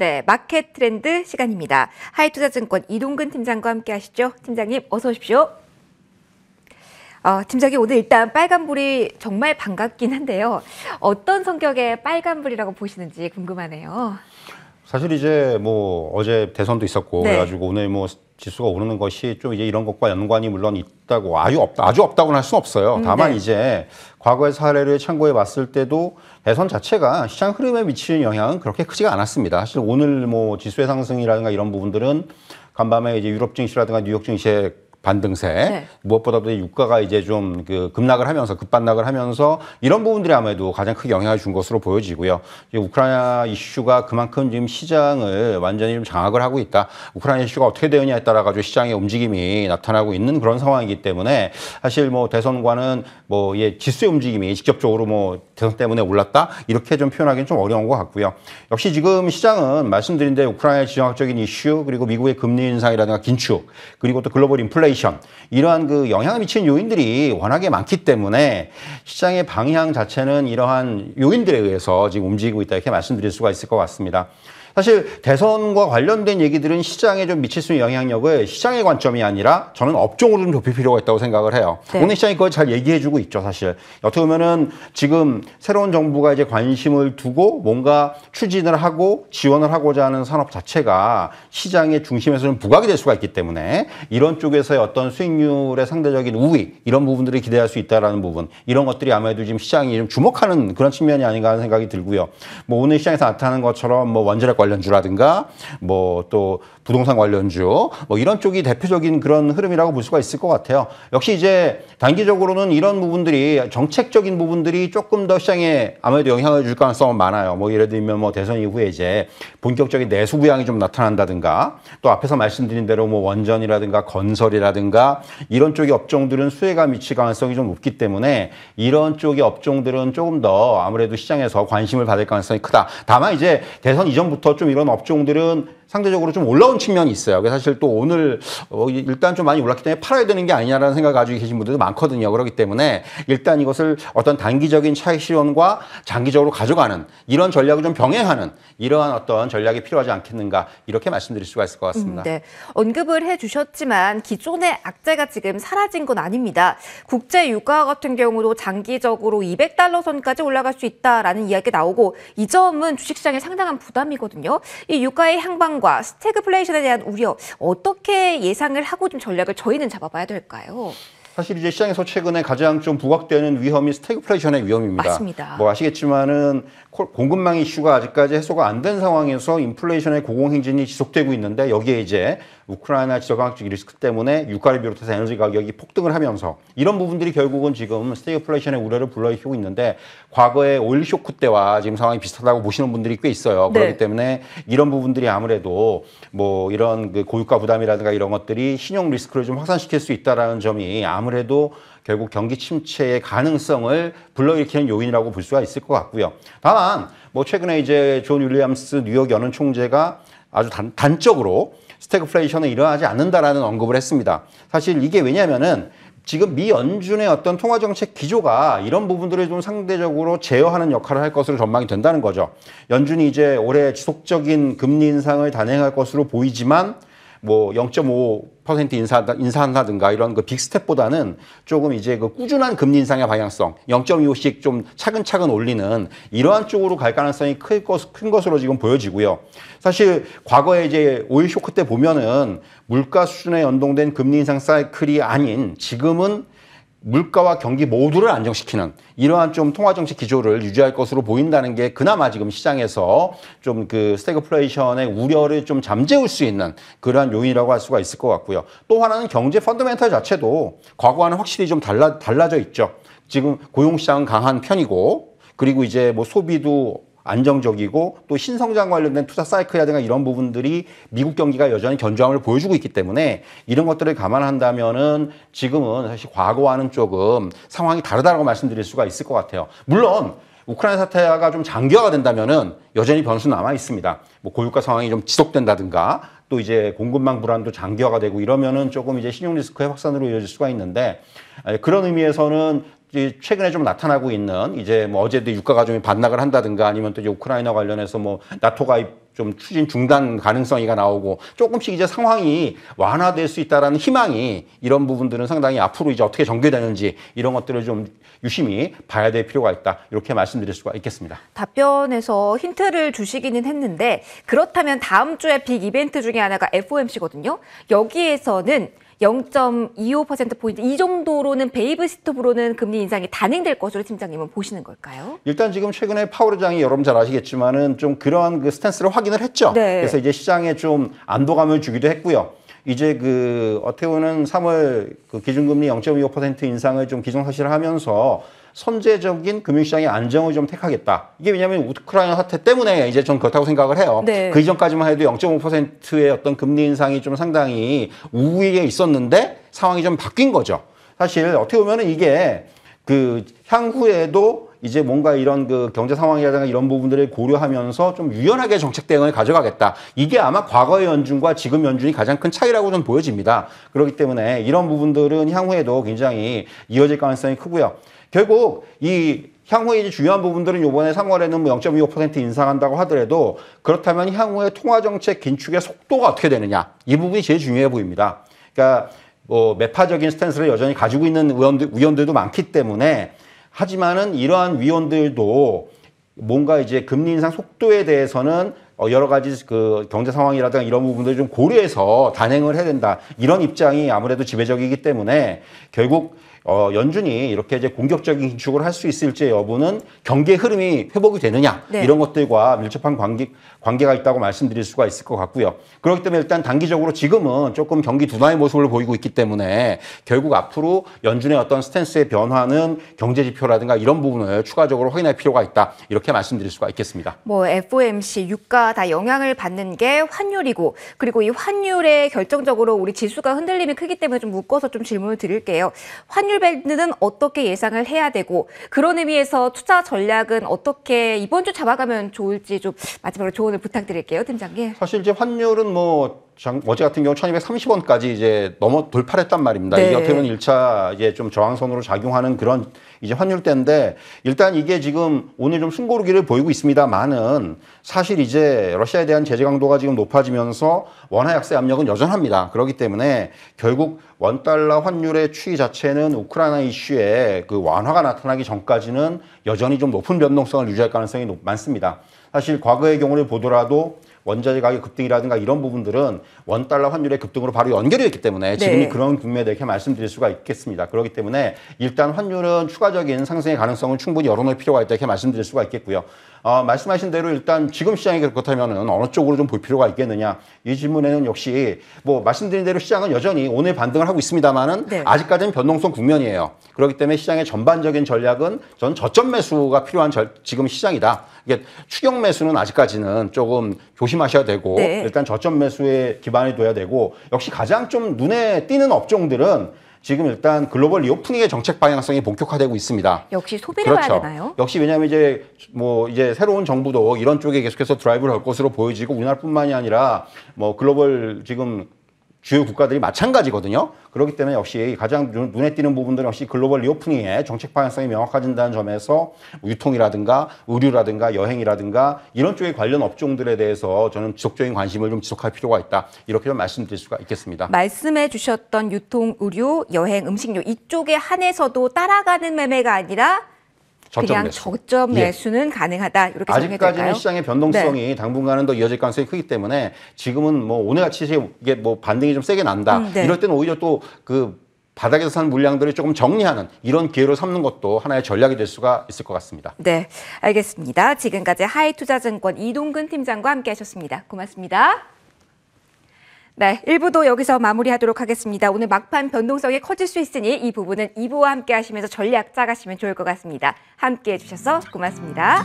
네, 마켓 트렌드 시간입니다. 하이투자증권 이동근 팀장과 함께 하시죠. 팀장님 어서 오십시오. 어, 팀장이 오늘 일단 빨간불이 정말 반갑긴 한데요. 어떤 성격의 빨간불이라고 보시는지 궁금하네요. 사실 이제 뭐 어제 대선도 있었고 네. 그래가지고 오늘 뭐 지수가 오르는 것이 좀 이제 이런 것과 연관이 물론 있다고 아주 없다 아주 없다고는 할 수는 없어요. 음, 다만 네. 이제 과거의 사례를 참고해 봤을 때도 대선 자체가 시장 흐름에 미치는 영향은 그렇게 크지가 않았습니다. 사실 오늘 뭐 지수의 상승이라든가 이런 부분들은 간밤에 이제 유럽 증시라든가 뉴욕 증시에 반등세 네. 무엇보다도 유가가 이제 좀 그 급락을 하면서 급반락을 하면서 이런 부분들이 아무래도 가장 크게 영향을 준 것으로 보여지고요. 우크라이나 이슈가 그만큼 지금 시장을 완전히 좀 장악을 하고 있다. 우크라이나 이슈가 어떻게 되느냐에 따라 가지고 시장의 움직임이 나타나고 있는 그런 상황이기 때문에 사실 뭐 대선과는 뭐 예, 지수의 움직임이 직접적으로 뭐 대선 때문에 올랐다 이렇게 좀 표현하기는 좀 어려운 것 같고요. 역시 지금 시장은 말씀드린 데 우크라이나 지정학적인 이슈 그리고 미국의 금리 인상이라든가 긴축 그리고 또 글로벌 인플레이 인플레이션 이러한 그 영향을 미치는 요인들이 워낙에 많기 때문에 시장의 방향 자체는 이러한 요인들에 의해서 지금 움직이고 있다 이렇게 말씀드릴 수가 있을 것 같습니다. 사실 대선과 관련된 얘기들은 시장에 좀 미칠 수 있는 영향력을 시장의 관점이 아니라 저는 업종으로 좀 좁힐 필요가 있다고 생각을 해요. 네. 오늘 시장이 그걸 잘 얘기해주고 있죠, 사실. 어떻게 보면은 지금 새로운 정부가 이제 관심을 두고 뭔가 추진을 하고 지원을 하고자 하는 산업 자체가 시장의 중심에서 는 부각이 될 수가 있기 때문에 이런 쪽에서의 어떤 수익률의 상대적인 우위 이런 부분들을 기대할 수 있다라는 부분 이런 것들이 아마도 지금 시장이 좀 주목하는 그런 측면이 아닌가 하는 생각이 들고요. 뭐 오늘 시장에서 나타나는 것처럼 뭐 원자력 관련 관련주라든가 뭐또 부동산 관련주 뭐 이런 쪽이 대표적인 그런 흐름이라고 볼 수가 있을 것 같아요. 역시 이제 단기적으로는 이런 부분들이 정책적인 부분들이 조금 더 시장에 아무래도 영향을 줄 가능성은 많아요. 뭐 예를 들면 뭐 대선 이후에 이제 본격적인 내수 부양이 좀 나타난다든가 또 앞에서 말씀드린 대로 뭐 원전이라든가 건설이라든가 이런 쪽의 업종들은 수혜가 미칠 가능성이 좀 높기 때문에 이런 쪽의 업종들은 조금 더 아무래도 시장에서 관심을 받을 가능성이 크다. 다만 이제 대선 이전부터 좀 이런 업종들은 상대적으로 좀 올라온 측면이 있어요. 사실 또 오늘 어, 일단 좀 많이 올랐기 때문에 팔아야 되는 게 아니냐라는 생각을 가지고 계신 분들도 많거든요. 그렇기 때문에 일단 이것을 어떤 단기적인 차익 실현과 장기적으로 가져가는 이런 전략을 좀 병행하는 이러한 어떤 전략이 필요하지 않겠는가 이렇게 말씀드릴 수가 있을 것 음, 같습니다. 음, 네. 언급을 해 주셨지만 기존의 악재가 지금 사라진 건 아닙니다. 국제 유가 같은 경우도 장기적으로 200달러 선까지 올라갈 수 있다라는 이야기 나오고 이 점은 주식시장에 상당한 부담이거든요. 이 유가의 향방 불안과 스태그플레이션에 대한 우려 어떻게 예상을 하고 좀 전략을 저희는 잡아봐야 될까요? 사실 이제 시장에서 최근에 가장 좀 부각되는 위험이 스태그플레이션의 위험입니다. 맞습니다. 뭐 아시겠지만은 공급망 이슈가 아직까지 해소가 안 된 상황에서 인플레이션의 고공행진이 지속되고 있는데 여기에 이제 우크라이나 지정학적 리스크 때문에 유가를 비롯해서 에너지 가격이 폭등을 하면서 이런 부분들이 결국은 지금 스테이플레이션의 우려를 불러일으키고 있는데 과거의 오일 쇼크 때와 지금 상황이 비슷하다고 보시는 분들이 꽤 있어요. 네. 그렇기 때문에 이런 부분들이 아무래도 뭐 이런 그 고유가 부담이라든가 이런 것들이 신용 리스크를 좀 확산시킬 수 있다라는 점이 아무래도 결국 경기 침체의 가능성을 불러일으키는 요인이라고 볼 수가 있을 것 같고요. 다만 뭐 최근에 이제 존 윌리엄스 뉴욕 연은 총재가 아주 단, 단적으로 스태그플레이션은 일어나지 않는다라는 언급을 했습니다. 사실 이게 왜냐면은 지금 미 연준의 어떤 통화정책 기조가 이런 부분들을 좀 상대적으로 제어하는 역할을 할 것으로 전망이 된다는 거죠. 연준이 이제 올해 지속적인 금리 인상을 단행할 것으로 보이지만 뭐0.5% 인사 인사한다든가 이런 그 빅스텝보다는 조금 이제 그 꾸준한 금리 인상의 방향성 0.25씩 좀 차근차근 올리는 이러한 쪽으로 갈 가능성이 큰, 것, 으로 지금 보여지고요. 사실 과거에 이제 오일 쇼크 때 보면은 물가 수준에 연동된 금리 인상 사이클이 아닌 지금은 물가와 경기 모두를 안정시키는 이러한 좀 통화정책 기조를 유지할 것으로 보인다는 게 그나마 지금 시장에서 좀 그 스태그플레이션의 우려를 좀 잠재울 수 있는 그러한 요인이라고 할 수가 있을 것 같고요. 또 하나는 경제 펀더멘탈 자체도 과거와는 확실히 좀 달라, 달라져 있죠. 지금 고용시장은 강한 편이고 그리고 이제 뭐 소비도 안정적이고 또 신성장 관련된 투자 사이클이라든가 이런 부분들이 미국 경기가 여전히 견조함을 보여주고 있기 때문에 이런 것들을 감안한다면은 지금은 사실 과거와는 조금 상황이 다르다고 라 말씀드릴 수가 있을 것 같아요. 물론 우크라이나 사태가 좀 장기화가 된다면은 여전히 변수 남아 있습니다. 뭐 고유가 상황이 좀 지속된다든가 또 이제 공급망 불안도 장기화가 되고 이러면은 조금 이제 신용 리스크의 확산으로 이어질 수가 있는데 그런 의미에서는 최근에 좀 나타나고 있는 이제 뭐 어제도 유가 가중 반락을 한다든가 아니면 또 우크라이나 관련해서 뭐 나토 가좀 추진 중단 가능성이 나오고 조금씩 이제 상황이 완화될 수 있다라는 희망이 이런 부분들은 상당히 앞으로 이제 어떻게 전개되는지 이런 것들을 좀 유심히 봐야 될 필요가 있다 이렇게 말씀드릴 수가 있겠습니다. 답변에서 힌트를 주시기는 했는데 그렇다면 다음 주에 빅 이벤트 중에 하나가 FOMC거든요. 여기에서는 0.25%포인트 이 정도로는 베이브 시톱으로는 금리 인상이 단행될 것으로 팀장님은 보시는 걸까요? 일단 지금 최근에 파월 의장이 여러분 잘 아시겠지만은 좀 그러한 그 스탠스를 확인을 했죠. 네. 그래서 이제 시장에 좀 안도감을 주기도 했고요. 이제 그 어떻게 보면 3월 그 기준금리 0.25% 인상을 좀 기정사실화하면서 선제적인 금융시장의 안정을 좀 택하겠다. 이게 왜냐하면 우크라이나 사태 때문에 이제 전 그렇다고 생각을 해요. 네. 그 이전까지만 해도 0.5%의 어떤 금리 인상이 좀 상당히 우위에 있었는데 상황이 좀 바뀐 거죠. 사실 어떻게 보면은 이게 그 향후에도 이제 뭔가 이런 그 경제 상황이라든가 이런 부분들을 고려하면서 좀 유연하게 정책 대응을 가져가겠다. 이게 아마 과거의 연준과 지금 연준이 가장 큰 차이라고 좀 보여집니다. 그렇기 때문에 이런 부분들은 향후에도 굉장히 이어질 가능성이 크고요. 결국 이 향후에 이제 중요한 부분들은 이번에 3월에는 뭐 0.25% 인상한다고 하더라도 그렇다면 향후에 통화정책 긴축의 속도가 어떻게 되느냐 이 부분이 제일 중요해 보입니다. 그러니까 뭐 매파적인 스탠스를 여전히 가지고 있는 의원들, 의원들도 많기 때문에 하지만은 이러한 위원들도 뭔가 이제 금리 인상 속도에 대해서는 어, 여러 가지 그 경제 상황이라든가 이런 부분들좀 고려해서 단행을 해야 된다. 이런 입장이 아무래도 지배적이기 때문에 결국 어, 연준이 이렇게 이제 공격적인 긴축을 할 수 있을지 여부는 경기의 흐름이 회복이 되느냐 네. 이런 것들과 밀접한 관계, 관계가 있다고 말씀드릴 수가 있을 것 같고요. 그렇기 때문에 일단 단기적으로 지금은 조금 경기 둔화의 모습을 보이고 있기 때문에 결국 앞으로 연준의 어떤 스탠스의 변화는 경제 지표라든가 이런 부분을 추가적으로 확인할 필요가 있다 이렇게 말씀드릴 수가 있겠습니다. 뭐 FOMC 유가 다 영향을 받는 게 환율이고 그리고 이 환율에 결정적으로 우리 지수가 흔들림이 크기 때문에 좀 묶어서 좀 질문을 드릴게요. 환 환율 밴드는 어떻게 예상을 해야 되고 그런 의미에서 투자 전략은 어떻게 이번 주 잡아가면 좋을지 좀 마지막으로 조언을 부탁드릴게요, 팀장님. 사실 이제 환율은 뭐 어제 같은 경우 1230원까지 이제 넘어 돌파를 했단 말입니다. 네. 이게 어떻게 보면 1차 이제 좀 저항선으로 작용하는 그런 이제 환율대인데 일단 이게 지금 오늘 좀 숨고르기를 보이고 있습니다만은 사실 이제 러시아에 대한 제재 강도가 지금 높아지면서 원화 약세 압력은 여전합니다. 그렇기 때문에 결국 원달러 환율의 추이 자체는 우크라이나 이슈에 그 완화가 나타나기 전까지는 여전히 좀 높은 변동성을 유지할 가능성이 많습니다. 사실 과거의 경우를 보더라도 원자재 가격 급등이라든가 이런 부분들은 원달러 환율의 급등으로 바로 연결이 됐기 때문에 네. 지금이 네. 그런 국면에 대해 말씀드릴 수가 있겠습니다. 그렇기 때문에 일단 환율은 추가적인 상승의 가능성은 충분히 열어놓을 필요가 있다 이렇게 말씀드릴 수가 있겠고요. 어, 말씀하신 대로 일단 지금 시장이 그렇다면 어느 쪽으로 좀 볼 필요가 있겠느냐 이 질문에는 역시 뭐 말씀드린 대로 시장은 여전히 오늘 반등을 하고 있습니다만은 네. 아직까지는 변동성 국면이에요. 그렇기 때문에 시장의 전반적인 전략은 전 저점 매수가 필요한 절, 지금 시장이다. 이게 추격 매수는 아직까지는 조금 조심하셔야 되고 네. 일단 저점 매수에 기반을 둬야 되고 역시 가장 좀 눈에 띄는 업종들은 지금 일단 글로벌 리오프닝의 정책 방향성이 본격화되고 있습니다. 역시 소비를 그렇죠. 봐야 되나요? 역시 왜냐하면 이제 뭐 이제 새로운 정부도 이런 쪽에 계속해서 드라이브를 할 것으로 보여지고 우리나뿐만이 라 아니라 뭐 글로벌 지금 주요 국가들이 마찬가지거든요. 그렇기 때문에 역시 가장 눈에 띄는 부분들은 역시 글로벌 리오프닝의 정책 방향성이 명확해진다는 점에서 유통이라든가 의류라든가 여행이라든가 이런 쪽에 관련 업종들에 대해서 저는 지속적인 관심을 좀 지속할 필요가 있다. 이렇게 좀 말씀드릴 수가 있겠습니다. 말씀해 주셨던 유통, 의류, 여행, 음식료 이쪽에 한해서도 따라가는 매매가 아니라 저점 그냥 매수. 저점 매수는 예. 가능하다 이렇게 아직까지는 시장의 변동성이 네. 당분간은 더 이어질 가능성이 크기 때문에 지금은 뭐 오늘 같이 이게 뭐 반등이 좀 세게 난다 음, 네. 이럴 때는 오히려 또 그 바닥에서 산 물량들을 조금 정리하는 이런 기회로 삼는 것도 하나의 전략이 될 수가 있을 것 같습니다. 네, 알겠습니다. 지금까지 하이투자증권 이동근 팀장과 함께하셨습니다. 고맙습니다. 네, 1부도 여기서 마무리하도록 하겠습니다. 오늘 막판 변동성이 커질 수 있으니 이 부분은 2부와 함께 하시면서 전략 짜가시면 좋을 것 같습니다. 함께 해주셔서 고맙습니다.